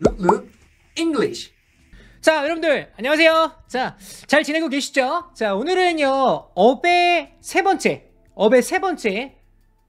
르르 e n g l 자, 여러분들 안녕하세요. 자, 잘 지내고 계시죠? 자, 오늘은요. 업의 세 번째, 업의 세 번째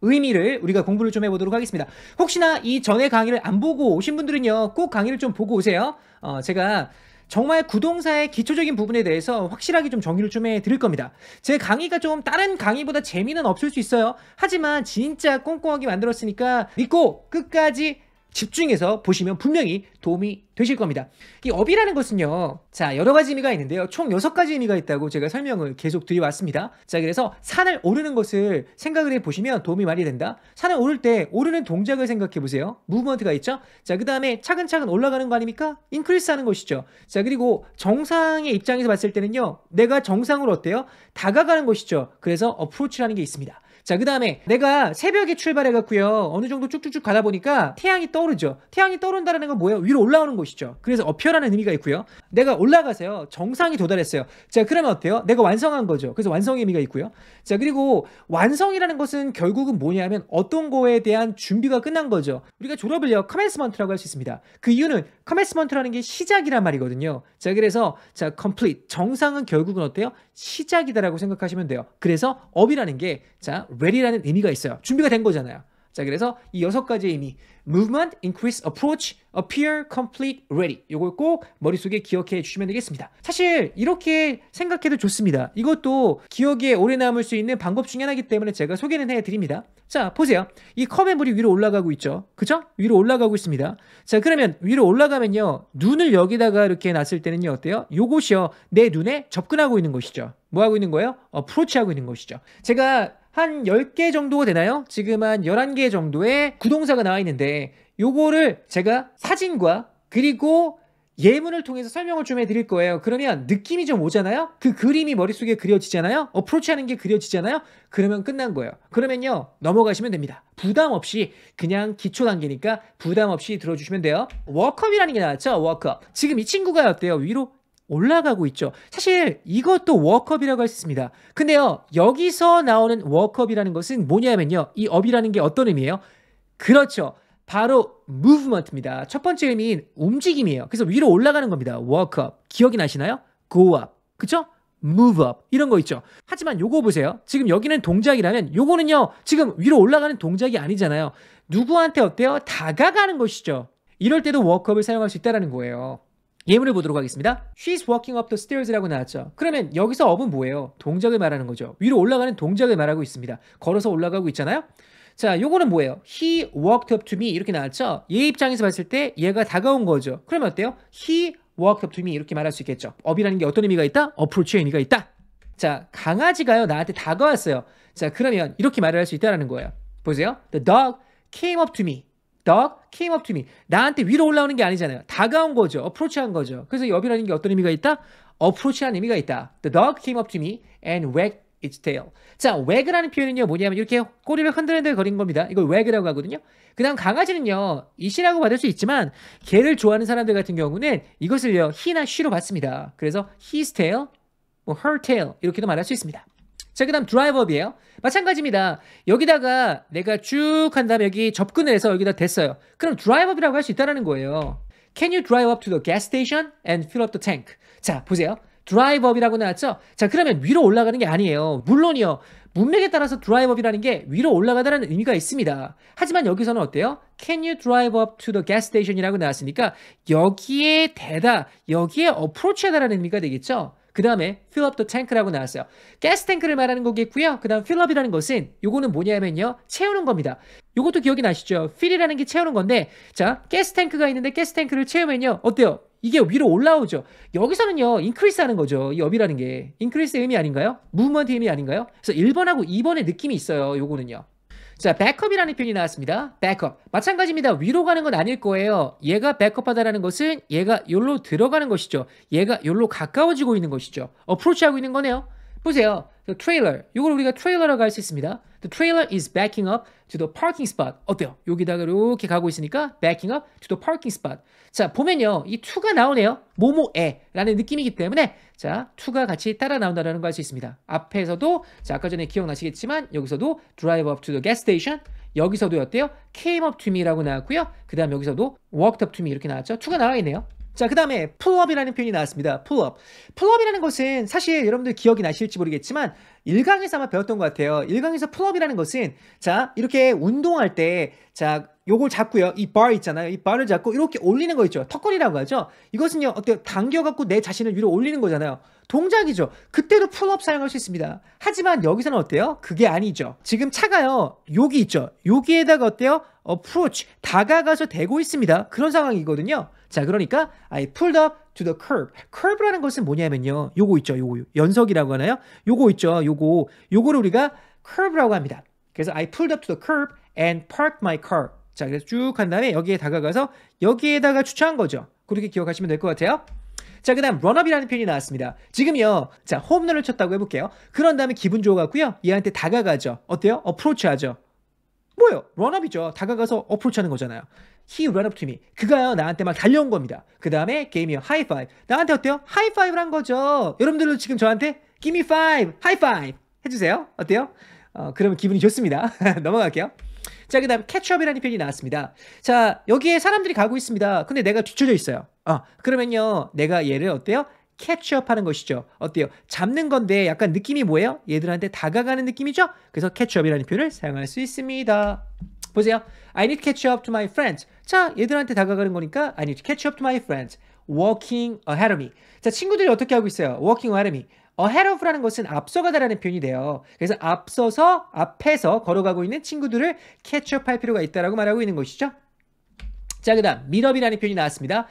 의미를 우리가 공부를 좀 해보도록 하겠습니다. 혹시나 이 전에 강의를 안 보고 오신 분들은요, 꼭 강의를 좀 보고 오세요. 어, 제가 정말 구동사의 기초적인 부분에 대해서 확실하게 좀 정의를 좀 해드릴 겁니다. 제 강의가 좀 다른 강의보다 재미는 없을 수 있어요. 하지만 진짜 꼼꼼하게 만들었으니까 믿고 끝까지 집중해서 보시면 분명히 도움이 되실 겁니다. 이 업이라는 것은요. 자, 여러 가지 의미가 있는데요. 총 6가지 의미가 있다고 제가 설명을 계속 드려왔습니다. 자, 그래서 산을 오르는 것을 생각을 해보시면 도움이 많이 된다. 산을 오를 때 오르는 동작을 생각해보세요. 무브먼트가 있죠? 자, 그 다음에 차근차근 올라가는 거 아닙니까? 인크리스 하는 것이죠. 자, 그리고 정상의 입장에서 봤을 때는요. 내가 정상으로 어때요? 다가가는 것이죠. 그래서 어프로치라는 게 있습니다. 자, 그 다음에 내가 새벽에 출발해갖고요. 어느 정도 쭉쭉쭉 가다 보니까 태양이 떠오르죠. 태양이 떠오른다는 건 뭐예요? 위로 올라오는 것이죠. 그래서 어표라는 의미가 있고요. 내가 올라가서요. 정상이 도달했어요. 자, 그러면 어때요? 내가 완성한 거죠. 그래서 완성의 의미가 있고요. 자, 그리고 완성이라는 것은 결국은 뭐냐면 어떤 거에 대한 준비가 끝난 거죠. 우리가 졸업을요. 커맨스먼트라고 할 수 있습니다. 그 이유는 커맨스먼트라는 게 시작이란 말이거든요. 자, 그래서 자, 컴플릿. 정상은 결국은 어때요? 시작이다라고 생각하시면 돼요. 그래서 업이라는 게 자, ready라는 의미가 있어요. 준비가 된 거잖아요. 자, 그래서 이 여섯 가지의 의미 movement, increase, approach, appear, complete, ready. 요걸 꼭 머릿속에 기억해 주시면 되겠습니다. 사실 이렇게 생각해도 좋습니다. 이것도 기억에 오래 남을 수 있는 방법 중에 하나이기 때문에 제가 소개는 해 드립니다. 자, 보세요. 이 컵의 물이 위로 올라가고 있죠. 그죠? 위로 올라가고 있습니다. 자, 그러면 위로 올라가면요. 눈을 여기다가 이렇게 놨을 때는요. 어때요? 요것이요. 내 눈에 접근하고 있는 것이죠. 뭐 하고 있는 거예요? 어프로치하고 있는 것이죠. 제가 한 10개 정도 되나요? 지금 한 11개 정도의 구동사가 나와 있는데 요거를 제가 사진과 그리고 예문을 통해서 설명을 좀 해드릴 거예요. 그러면 느낌이 좀 오잖아요? 그 그림이 머릿속에 그려지잖아요? 어프로치 하는 게 그려지잖아요? 그러면 끝난 거예요. 그러면요, 넘어가시면 됩니다. 부담 없이, 그냥 기초 단계니까 부담 없이 들어주시면 돼요. 워크업이라는 게 나왔죠? 워크업. 지금 이 친구가 어때요? 위로 올라가고 있죠. 사실 이것도 워크업이라고 할 수 있습니다. 근데요, 여기서 나오는 워크업이라는 것은 뭐냐면요. 이 업이라는 게 어떤 의미예요? 그렇죠. 바로 movement입니다. 첫 번째 의미인 움직임이에요. 그래서 위로 올라가는 겁니다. 워크업. 기억이 나시나요? go up. 그쵸? move up 이런 거 있죠. 하지만 요거 보세요. 지금 여기는 동작이라면 요거는요. 지금 위로 올라가는 동작이 아니잖아요. 누구한테 어때요? 다가가는 것이죠. 이럴 때도 워크업을 사용할 수 있다라는 거예요. 예문을 보도록 하겠습니다. She's walking up the stairs라고 나왔죠. 그러면 여기서 up은 뭐예요? 동작을 말하는 거죠. 위로 올라가는 동작을 말하고 있습니다. 걸어서 올라가고 있잖아요. 자, 요거는 뭐예요? He walked up to me 이렇게 나왔죠. 얘 입장에서 봤을 때 얘가 다가온 거죠. 그러면 어때요? He walked up to me 이렇게 말할 수 있겠죠. up이라는 게 어떤 의미가 있다? approach의 의미가 있다. 자, 강아지가요 나한테 다가왔어요. 자, 그러면 이렇게 말을 할 수 있다라는 거예요. 보세요. The dog came up to me. 덕 came up to me. 나한테 위로 올라오는 게 아니잖아요. 다가온 거죠. 어프로치한 거죠. 그래서 여비라는 게 어떤 의미가 있다? 어프로치한 의미가 있다. The dog came up to me and wagged its tail. 자, wag라는 표현은요, 뭐냐면 이렇게 꼬리를 흔들흔들 거린 겁니다. 이걸 wag라고 하거든요. 그 다음 강아지는요, 이시라고 받을 수 있지만, 개를 좋아하는 사람들 같은 경우는 이것을요, he나 she로 받습니다. 그래서 his tail, 뭐 her tail, 이렇게도 말할 수 있습니다. 자, 그 다음 드라이브업이에요. 마찬가지입니다. 여기다가 내가 쭉 한 다음에 여기 접근을 해서 여기다 댔어요. 그럼 드라이브업이라고 할 수 있다는 거예요. Can you drive up to the gas station and fill up the tank? 자, 보세요. 드라이브업이라고 나왔죠? 자, 그러면 위로 올라가는 게 아니에요. 물론이요. 문맥에 따라서 드라이브업이라는 게 위로 올라가다는 의미가 있습니다. 하지만 여기서는 어때요? Can you drive up to the gas station이라고 나왔으니까 여기에 대다, 여기에 어프로치하다라는 의미가 되겠죠? 그 다음에 fill up the tank라고 나왔어요. gas t a n k 를 말하는 거겠고요. 그 다음 fill up이라는 것은 요거는 뭐냐면요. 채우는 겁니다. 요것도 기억이 나시죠? fill이라는 게 채우는 건데 자, gas t a n k 가 있는데 gas t a n k 를 채우면요. 어때요? 이게 위로 올라오죠. 여기서는요. increase 하는 거죠. 이 u 이라는 게. increase의 의미 아닌가요? movement의 의미 아닌가요? 그래서 1번하고 2번의 느낌이 있어요. 요거는요. 자, 백업이라는 표현이 나왔습니다. 백업. 마찬가지입니다. 위로 가는 건 아닐 거예요. 얘가 백업하다라는 것은 얘가 여기로 들어가는 것이죠. 얘가 여기로 가까워지고 있는 것이죠. 어프로치하고 있는 거네요. 보세요. 그 트레일러. 이걸 우리가 트레일러라고 할 수 있습니다. The trailer is backing up to the parking spot. 어때요? 여기다가 이렇게 가고 있으니까 backing up to the parking spot. 자, 보면요. 이 to가 나오네요. 모모에라는 느낌이기 때문에 자, to가 같이 따라 나온다라는 걸 알 수 있습니다. 앞에서도 자, 아까 전에 기억나시겠지만 여기서도 drive up to the gas station 여기서도 어때요? came up to me라고 나왔고요. 그 다음 여기서도 walked up to me 이렇게 나왔죠. to가 나와 있네요. 자, 그 다음에 풀업이라는 표현이 나왔습니다. 풀업. 풀업이라는 것은 사실 여러분들 기억이 나실지 모르겠지만 1강에서 아마 배웠던 것 같아요. 1강에서 풀업이라는 것은 자, 이렇게 운동할 때 자, 요걸 잡고요. 이 b 있잖아요. 이 b a 을 잡고 이렇게 올리는 거 있죠. 턱걸이라고 하죠. 이것은요, 어때요? 당겨갖고 내 자신을 위로 올리는 거잖아요. 동작이죠. 그때도 풀업 사용할 수 있습니다. 하지만 여기서는 어때요? 그게 아니죠. 지금 차가요. 여기 있죠. 여기에다가 어때요? 어프로치 다가가서 대고 있습니다. 그런 상황이거든요. 자, 그러니까 I pulled up to the curb. curb라는 것은 뭐냐면요. 요거 있죠. 요거 연석이라고 하나요? 요거 있죠. 요거 요거를 우리가 curb라고 합니다. 그래서 I pulled up to the curb and parked my car. 자, 그래서 쭉 한 다음에 여기에 다가가서 여기에다가 주차한 거죠. 그렇게 기억하시면 될 것 같아요. 자, 그 다음 런업이라는 표현이 나왔습니다. 지금요. 자, 홈런을 쳤다고 해볼게요. 그런 다음에 기분 좋아갖고요. 얘한테 다가가죠. 어때요? 어프로치 하죠. 뭐예요? 런업이죠. 다가가서 어프로치 하는 거잖아요. He ran up to me. 그가요, 나한테 막 달려온 겁니다. 그 다음에 게임이요. 하이파이브. 나한테 어때요? 하이파이브를 한 거죠. 여러분들도 지금 저한테 give me five. 하이파이브. 해주세요. 어때요? 어, 그러면 기분이 좋습니다. 넘어갈게요. 자, 그 다음 캐치업이라는 표현이 나왔습니다. 자, 여기에 사람들이 가고 있습니다. 근데 내가 뒤쳐져 있어요. 어, 그러면요. 내가 얘를 어때요? 캐치업 하는 것이죠. 어때요? 잡는 건데 약간 느낌이 뭐예요? 얘들한테 다가가는 느낌이죠? 그래서 캐치업이라는 표현을 사용할 수 있습니다. 보세요. I need to catch up to my friends. 자, 얘들한테 다가가는 거니까 I need to catch up to my friends. Walking ahead of me. 자, 친구들이 어떻게 하고 있어요? Walking ahead of me. ahead of라는 것은 앞서가다라는 표현이 돼요. 그래서 앞서서 앞에서 걸어가고 있는 친구들을 캐치업 할 필요가 있다라고 말하고 있는 것이죠. 자, 그다음 meet up이라는 표현이 나왔습니다.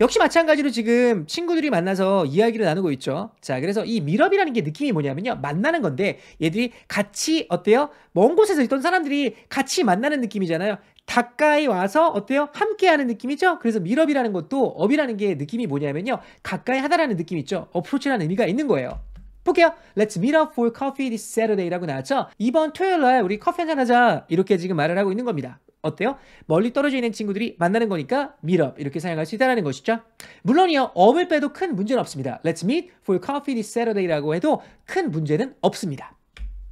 역시 마찬가지로 지금 친구들이 만나서 이야기를 나누고 있죠. 자, 그래서 이 밀업이라는 게 느낌이 뭐냐면요. 만나는 건데 얘들이 같이 어때요? 먼 곳에서 있던 사람들이 같이 만나는 느낌이잖아요. 가까이 와서 어때요? 함께하는 느낌이죠? 그래서 밀업이라는 것도 업이라는 게 느낌이 뭐냐면요. 가까이 하다라는 느낌 있죠? 어프로치라는 의미가 있는 거예요. 볼게요. Let's meet up for coffee this Saturday라고 나왔죠? 이번 토요일 날 우리 커피 한잔 하자. 이렇게 지금 말을 하고 있는 겁니다. 어때요? 멀리 떨어져 있는 친구들이 만나는 거니까 meet 이렇게 사용할 수 있다는 것이죠. 물론이요. 업을 빼도 큰 문제는 없습니다. Let's meet for coffee this Saturday라고 해도 큰 문제는 없습니다.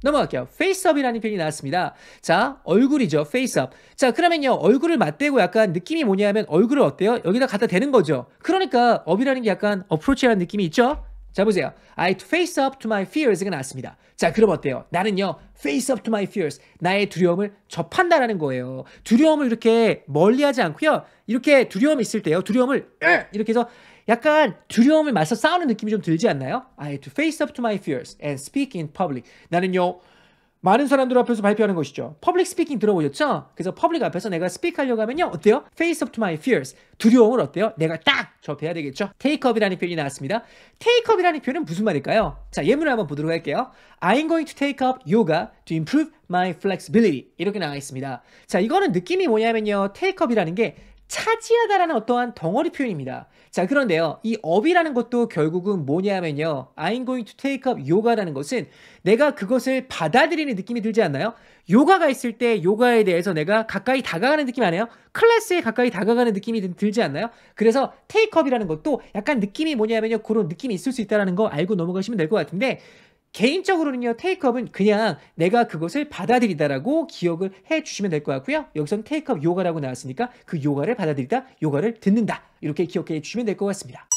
넘어갈게요. 페이스업이라는 표현이 나왔습니다. 자, 얼굴이죠. 페이스업. 자, 그러면요. 얼굴을 맞대고 약간 느낌이 뭐냐면 얼굴을 어때요? 여기다 갖다 대는 거죠. 그러니까 업이라는 게 약간 어프로치라는 느낌이 있죠? 자 보세요. I face up to my fears가 나왔습니다. 자 그럼 어때요? 나는요. face up to my fears. 나의 두려움을 접한다라는 거예요. 두려움을 이렇게 멀리하지 않고요. 이렇게 두려움이 있을 때요. 두려움을 이렇게 해서 약간 두려움을 맞서 싸우는 느낌이 좀 들지 않나요? I to face up to my fears and speak in public. 나는요. 많은 사람들 앞에서 발표하는 것이죠. 퍼블릭 스피킹 들어보셨죠? 그래서 퍼블릭 앞에서 내가 스피크하려고 하면요. 어때요? Face up to my fears. 두려움을 어때요? 내가 딱 접해야 되겠죠. Take u p 이라는 표현이 나왔습니다. Take u p 이라는 표현은 무슨 말일까요? 자, 예문을 한번 보도록 할게요. I'm going to take up yoga to improve my flexibility. 이렇게 나와 있습니다. 자, 이거는 느낌이 뭐냐면요. Take u p 이라는게 차지하다라는 어떠한 덩어리 표현입니다. 자, 그런데요. 이 업이라는 것도 결국은 뭐냐면요. I'm going to take up yoga라는 것은 내가 그것을 받아들이는 느낌이 들지 않나요? 요가가 있을 때 요가에 대해서 내가 가까이 다가가는 느낌 아니에요? 클래스에 가까이 다가가는 느낌이 들지 않나요? 그래서 take up이라는 것도 약간 느낌이 뭐냐면요. 그런 느낌이 있을 수 있다라는 거 알고 넘어가시면 될 것 같은데 개인적으로는요 테이크업은 그냥 내가 그것을 받아들이다라고 기억을 해주시면 될 것 같고요 여기서는 테이크업 요가라고 나왔으니까 그 요가를 받아들이다 요가를 듣는다 이렇게 기억해 주시면 될 것 같습니다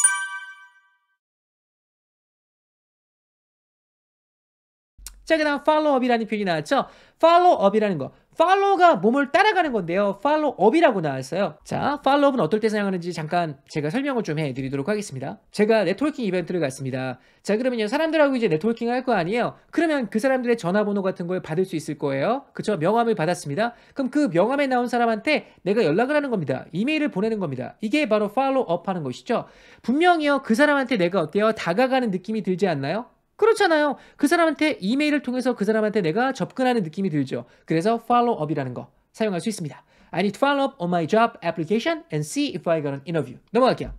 자, 그 다음 팔로업이라는 표현이 나왔죠? 팔로업이라는 거. 팔로우가 몸을 따라가는 건데요. 팔로업이라고 나왔어요. 자, 팔로업은 어떨 때 사용하는지 잠깐 제가 설명을 좀 해드리도록 하겠습니다. 제가 네트워킹 이벤트를 갔습니다. 자, 그러면요. 사람들하고 이제 네트워킹 할 거 아니에요. 그러면 그 사람들의 전화번호 같은 걸 받을 수 있을 거예요. 그쵸? 명함을 받았습니다. 그럼 그 명함에 나온 사람한테 내가 연락을 하는 겁니다. 이메일을 보내는 겁니다. 이게 바로 팔로업 하는 것이죠. 분명히요. 그 사람한테 내가 어때요? 다가가는 느낌이 들지 않나요? 그렇잖아요. 그 사람한테 이메일을 통해서 그 사람한테 내가 접근하는 느낌이 들죠. 그래서 follow-up이라는 거 사용할 수 있습니다. I need follow-up on my job application and see if I got an interview. 넘어갈게요.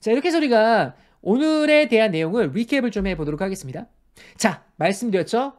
자, 이렇게 해서 우리가 오늘에 대한 내용을 리캡을 좀 해보도록 하겠습니다. 자, 말씀드렸죠?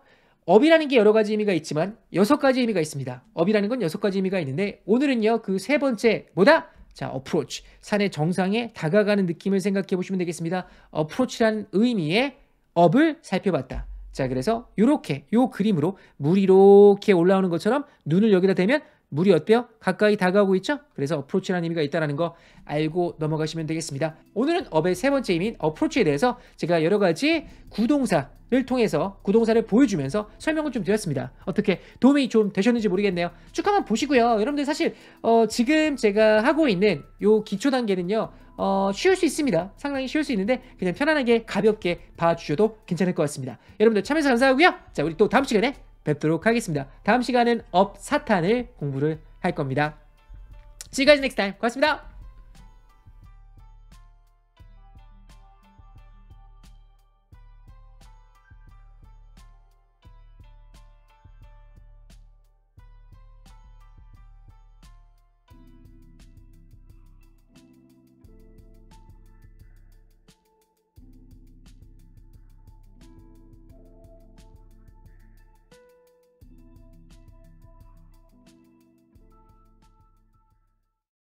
업이라는 게 여러 가지 의미가 있지만 여섯 가지 의미가 있습니다. 업이라는 건 여섯 가지 의미가 있는데 오늘은요 그 세 번째 뭐다? 자, approach 산의 정상에 다가가는 느낌을 생각해 보시면 되겠습니다. approach라는 의미의 업을 살펴봤다. 자, 그래서 이렇게 요 그림으로 물이 이렇게 올라오는 것처럼 눈을 여기다 대면 물이 어때요? 가까이 다가오고 있죠? 그래서 어프로치라는 의미가 있다는 거 알고 넘어가시면 되겠습니다. 오늘은 업의 세 번째 의미인 어프로치에 대해서 제가 여러 가지 구동사를 통해서 구동사를 보여주면서 설명을 좀 드렸습니다. 어떻게 도움이 좀 되셨는지 모르겠네요. 쭉 한번 보시고요. 여러분들 사실 어, 지금 제가 하고 있는 요 기초 단계는요. 어, 쉬울 수 있습니다. 상당히 쉬울 수 있는데 그냥 편안하게 가볍게 봐주셔도 괜찮을 것 같습니다. 여러분들 참여해서 감사하고요. 자 우리 또 다음 시간에 뵙도록 하겠습니다. 다음 시간은 업 사탄을 공부를 할 겁니다. See you guys next time. 고맙습니다.